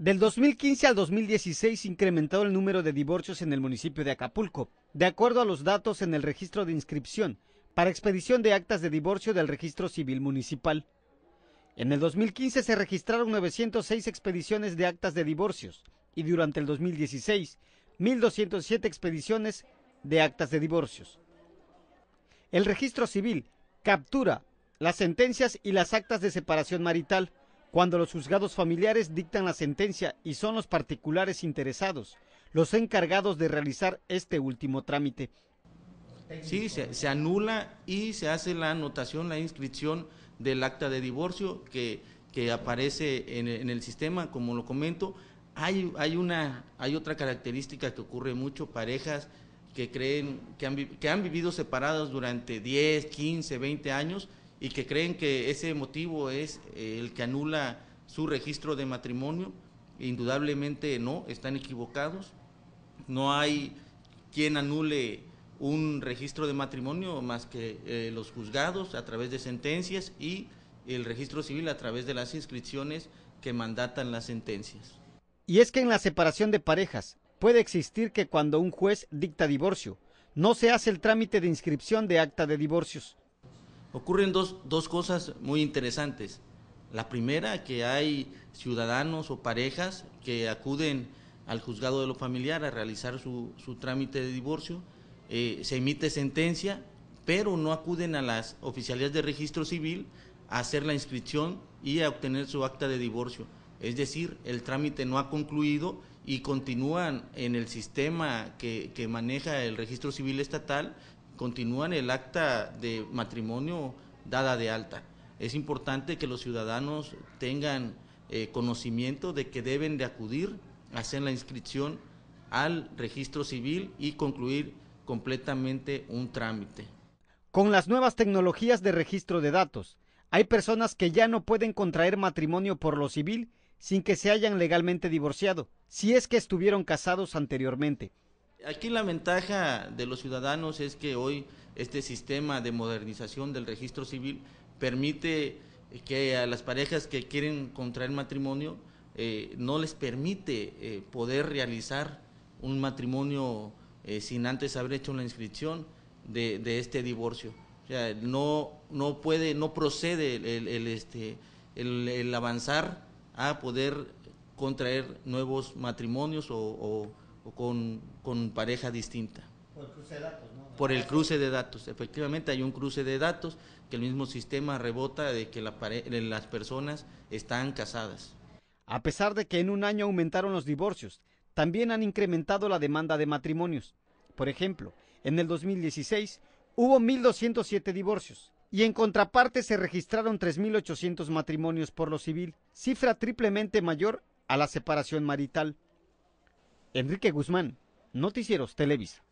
Del 2015 al 2016 incrementó el número de divorcios en el municipio de Acapulco, de acuerdo a los datos en el registro de inscripción para expedición de actas de divorcio del registro civil municipal. En el 2015 se registraron 906 expediciones de actas de divorcios y durante el 2016 1.207 expediciones de actas de divorcios. El registro civil captura las sentencias y las actas de separación marital cuando los juzgados familiares dictan la sentencia y son los particulares interesados los encargados de realizar este último trámite. Sí, se, anula y se hace la anotación, la inscripción del acta de divorcio que, que aparece en, el sistema, como lo comento. Hay, hay, una, hay otra característica que ocurre mucho, parejas que creen que han, que han vivido separadas durante 10, 15, 20 años y que creen que ese motivo es eh, el que anula su registro de matrimonio. Indudablemente no, están equivocados. No hay quien anule un registro de matrimonio más que eh, los juzgados a través de sentencias y el registro civil a través de las inscripciones que mandatan las sentencias. Y es que en la separación de parejas puede existir que cuando un juez dicta divorcio, no se hace el trámite de inscripción de acta de divorcios ocurren dos, dos cosas muy interesantes. La primera, que hay ciudadanos o parejas que acuden al juzgado de lo familiar a realizar su, su trámite de divorcio, eh, se emite sentencia, pero no acuden a las oficialías de registro civil a hacer la inscripción y a obtener su acta de divorcio. Es decir, el trámite no ha concluido y continúan en el sistema que, que maneja el registro civil estatal continúan el acta de matrimonio dada de alta. Es importante que los ciudadanos tengan eh, conocimiento de que deben de acudir, hacer la inscripción al registro civil y concluir completamente un trámite. Con las nuevas tecnologías de registro de datos, hay personas que ya no pueden contraer matrimonio por lo civil sin que se hayan legalmente divorciado, si es que estuvieron casados anteriormente. Aquí la ventaja de los ciudadanos es que hoy este sistema de modernización del registro civil permite que a las parejas que quieren contraer matrimonio eh, no les permite eh, poder realizar un matrimonio eh, sin antes haber hecho la inscripción de, este divorcio. O sea, no, no puede, no procede el, este, el, avanzar a poder contraer nuevos matrimonios o con, pareja distinta. Por el cruce de datos, ¿no? Por el cruce de datos. Efectivamente, hay un cruce de datos que el mismo sistema rebota de que las personas están casadas. A pesar de que en un año aumentaron los divorcios, también han incrementado la demanda de matrimonios. Por ejemplo, en el 2016 hubo 1.207 divorcios y en contraparte se registraron 3.800 matrimonios por lo civil, cifra triplemente mayor a la separación marital. Enrique Guzmán, Noticieros Televisa.